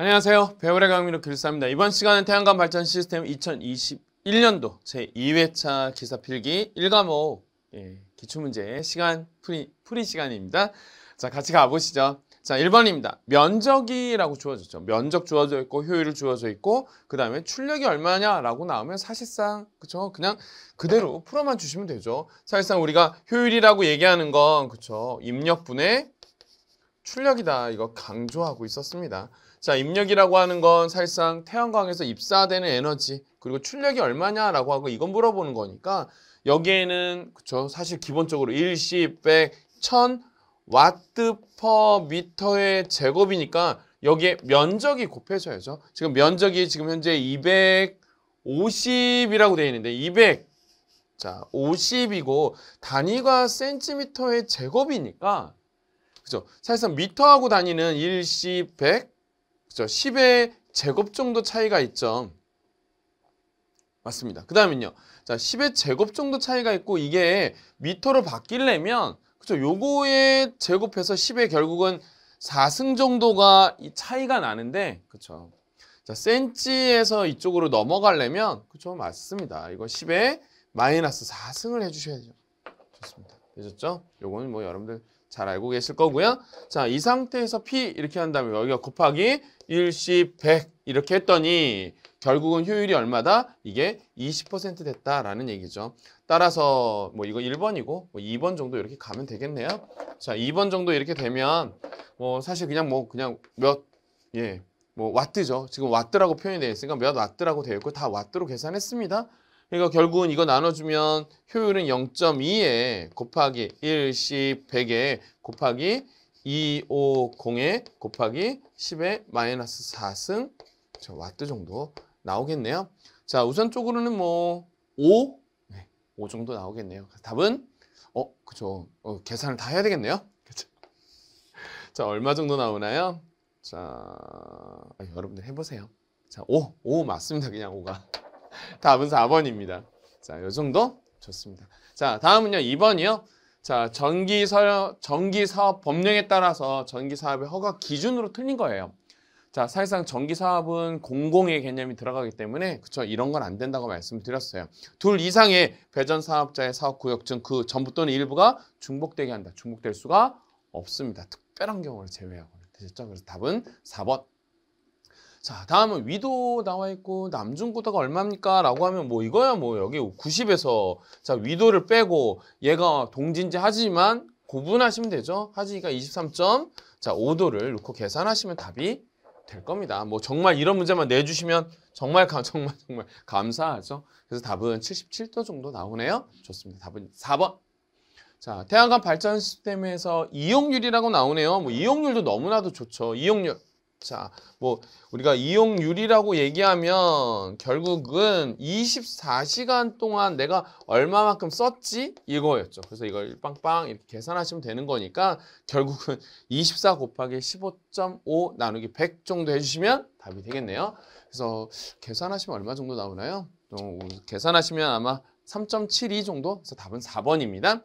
안녕하세요. 배우의 강민호 기 길사입니다. 이번 시간은 태양광 발전 시스템 2021년도 제2회차 기사 필기 1과목 예, 기출문제 시간 풀이, 풀이 시간입니다. 자, 같이 가보시죠. 자, 1번입니다. 면적이라고 주어졌죠. 면적 주어져 있고 효율 을 주어져 있고 그 다음에 출력이 얼마냐라고 나오면 사실상 그쵸? 그냥 그대로 풀어만 주시면 되죠. 사실상 우리가 효율이라고 얘기하는 건 그쵸? 입력분의 출력이다 이거 강조하고 있었습니다. 자 입력이라고 하는 건 사실상 태양광에서 입사되는 에너지 그리고 출력이 얼마냐라고 하고 이건 물어보는 거니까 여기에는 그쵸 사실 기본적으로 1, 10, 100, 1000 와트 퍼 미터의 제곱이니까 여기에 면적이 곱해져야죠. 지금 면적이 지금 현재 250이라고 되어 있는데 200 자, 50이고 단위가 센티미터의 제곱이니까 그죠? 사실상 미터하고 다니는 1, 10, 100, 그죠? 10의 제곱 정도 차이가 있죠. 맞습니다. 그 다음은요. 자, 10의 제곱 정도 차이가 있고 이게 미터로 바뀌려면 그죠? 요거에 제곱해서 10의 결국은 4승 정도가 이 차이가 나는데 그죠 자, 센치에서 이쪽으로 넘어가려면 그죠 맞습니다. 이거 10에 마이너스 4승을 해주셔야죠. 좋습니다. 되셨죠? 요거는 뭐 여러분들 잘 알고 계실 거고요. 자, 이 상태에서 P 이렇게 한다면 여기가 곱하기 1시 100 이렇게 했더니 결국은 효율이 얼마다? 이게 20% 됐다라는 얘기죠. 따라서 뭐 이거 1번이고 뭐 2번 정도 이렇게 가면 되겠네요. 자, 2번 정도 이렇게 되면 뭐 사실 그냥 뭐 그냥 몇 예, 뭐 와트죠. 지금 와트라고 표현이 되어 있으니까 몇 와트라고 되어 있고 다 와트로 계산했습니다. 그러니까 결국은 이거 나눠주면 효율은 0.2에 곱하기 1, 10, 100에 곱하기 2, 5, 0에 곱하기 10에 마이너스 4승 저 와트 정도 나오겠네요. 자 우선 적으로는뭐 5? 네, 5 정도 나오겠네요. 답은 어 그죠 어, 계산을 다 해야 되겠네요. 그쵸? 자 얼마 정도 나오나요? 자 아, 여러분들 해보세요. 자 5, 5 맞습니다. 그냥 5가. 답은 4번입니다. 자, 요 정도 좋습니다. 자, 다음은요. 2번이요. 자, 전기 서 전기 사업 법령에 따라서 전기 사업의 허가 기준으로 틀린 거예요. 자, 사실상 전기 사업은 공공의 개념이 들어가기 때문에 그쵸 이런 건 안 된다고 말씀드렸어요. 둘 이상의 배전 사업자의 사업 구역중 그 전부 또는 일부가 중복되게 한다. 중복될 수가 없습니다. 특별한 경우를 제외하고 되셨죠? 그래서 답은 4번 자 다음은 위도 나와 있고 남중고다가 얼마입니까? 라고 하면 뭐 이거야 뭐 여기 90에서 자 위도를 빼고 얘가 동진지 하지만 고분하시면 되죠. 하지가 23점 자 5도를 놓고 계산하시면 답이 될 겁니다. 뭐 정말 이런 문제만 내주시면 정말 감, 정말 정말 감사하죠. 그래서 답은 77도 정도 나오네요. 좋습니다. 답은 4번. 자, 태양광 발전 시스템에서 이용률이라고 나오네요. 뭐 이용률도 너무나도 좋죠. 이용률. 자, 뭐 우리가 이용률이라고 얘기하면 결국은 24시간 동안 내가 얼마만큼 썼지 이거였죠. 그래서 이걸 빵빵 이렇게 계산하시면 되는 거니까 결국은 24 곱하기 15.5 나누기 100 정도 해주시면 답이 되겠네요. 그래서 계산하시면 얼마 정도 나오나요? 어, 계산하시면 아마 3.72 정도? 그래서 답은 4번입니다.